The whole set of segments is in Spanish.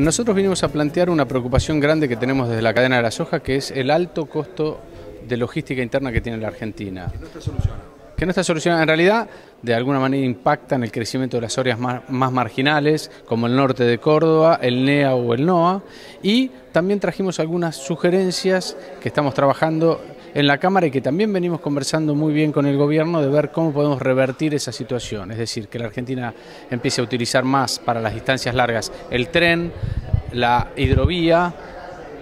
Nosotros vinimos a plantear una preocupación grande que tenemos desde la cadena de la soja, que es el alto costo de logística interna que tiene la Argentina. Que no está Que no está En realidad, de alguna manera impacta en el crecimiento de las áreas más, más marginales, como el norte de Córdoba, el NEA o el NOA. Y también trajimos algunas sugerencias que estamos trabajando en la Cámara y que también venimos conversando muy bien con el gobierno de ver cómo podemos revertir esa situación, es decir, que la Argentina empiece a utilizar más para las distancias largas el tren, la hidrovía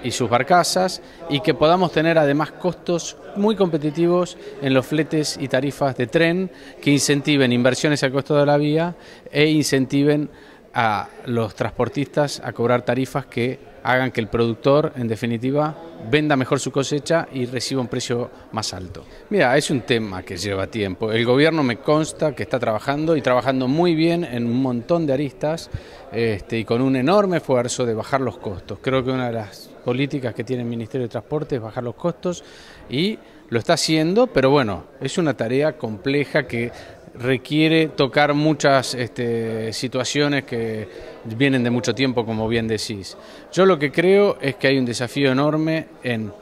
y sus barcazas y que podamos tener además costos muy competitivos en los fletes y tarifas de tren que incentiven inversiones a costo de la vía e incentiven a los transportistas a cobrar tarifas que hagan que el productor, en definitiva, venda mejor su cosecha y reciba un precio más alto. Mira, es un tema que lleva tiempo. El gobierno me consta que está trabajando y trabajando muy bien en un montón de aristas este, y con un enorme esfuerzo de bajar los costos. Creo que una de las políticas que tiene el Ministerio de Transporte es bajar los costos y lo está haciendo, pero bueno, es una tarea compleja que requiere tocar muchas este, situaciones que vienen de mucho tiempo, como bien decís. Yo lo que creo es que hay un desafío enorme en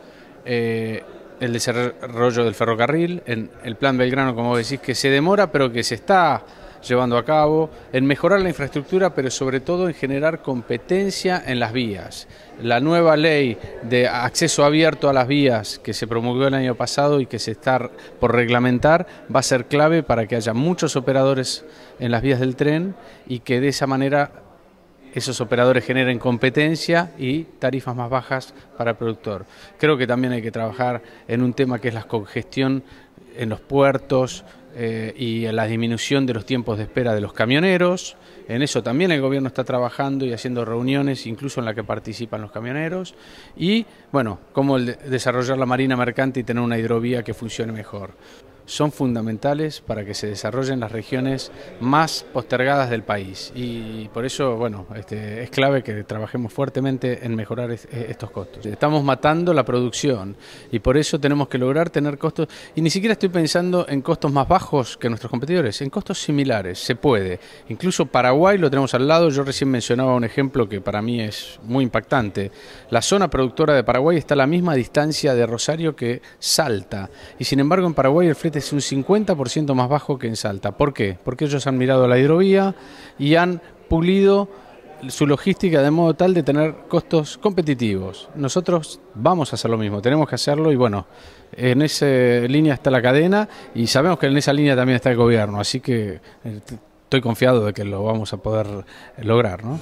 eh, el desarrollo del ferrocarril, en el plan Belgrano, como decís, que se demora, pero que se está llevando a cabo, en mejorar la infraestructura, pero sobre todo en generar competencia en las vías. La nueva ley de acceso abierto a las vías que se promulgó el año pasado y que se está por reglamentar va a ser clave para que haya muchos operadores en las vías del tren y que de esa manera esos operadores generen competencia y tarifas más bajas para el productor. Creo que también hay que trabajar en un tema que es la congestión en los puertos, eh, y la disminución de los tiempos de espera de los camioneros. En eso también el gobierno está trabajando y haciendo reuniones, incluso en la que participan los camioneros. Y bueno, cómo el desarrollar la marina mercante y tener una hidrovía que funcione mejor son fundamentales para que se desarrollen las regiones más postergadas del país. Y por eso, bueno, este, es clave que trabajemos fuertemente en mejorar eh, estos costos. Estamos matando la producción y por eso tenemos que lograr tener costos, y ni siquiera estoy pensando en costos más bajos que nuestros competidores, en costos similares, se puede. Incluso Paraguay lo tenemos al lado, yo recién mencionaba un ejemplo que para mí es muy impactante. La zona productora de Paraguay está a la misma distancia de Rosario que Salta, y sin embargo en Paraguay el flete es un 50% más bajo que en Salta. ¿Por qué? Porque ellos han mirado la hidrovía y han pulido su logística de modo tal de tener costos competitivos. Nosotros vamos a hacer lo mismo, tenemos que hacerlo y bueno, en esa línea está la cadena y sabemos que en esa línea también está el gobierno, así que eh, estoy confiado de que lo vamos a poder lograr. ¿no?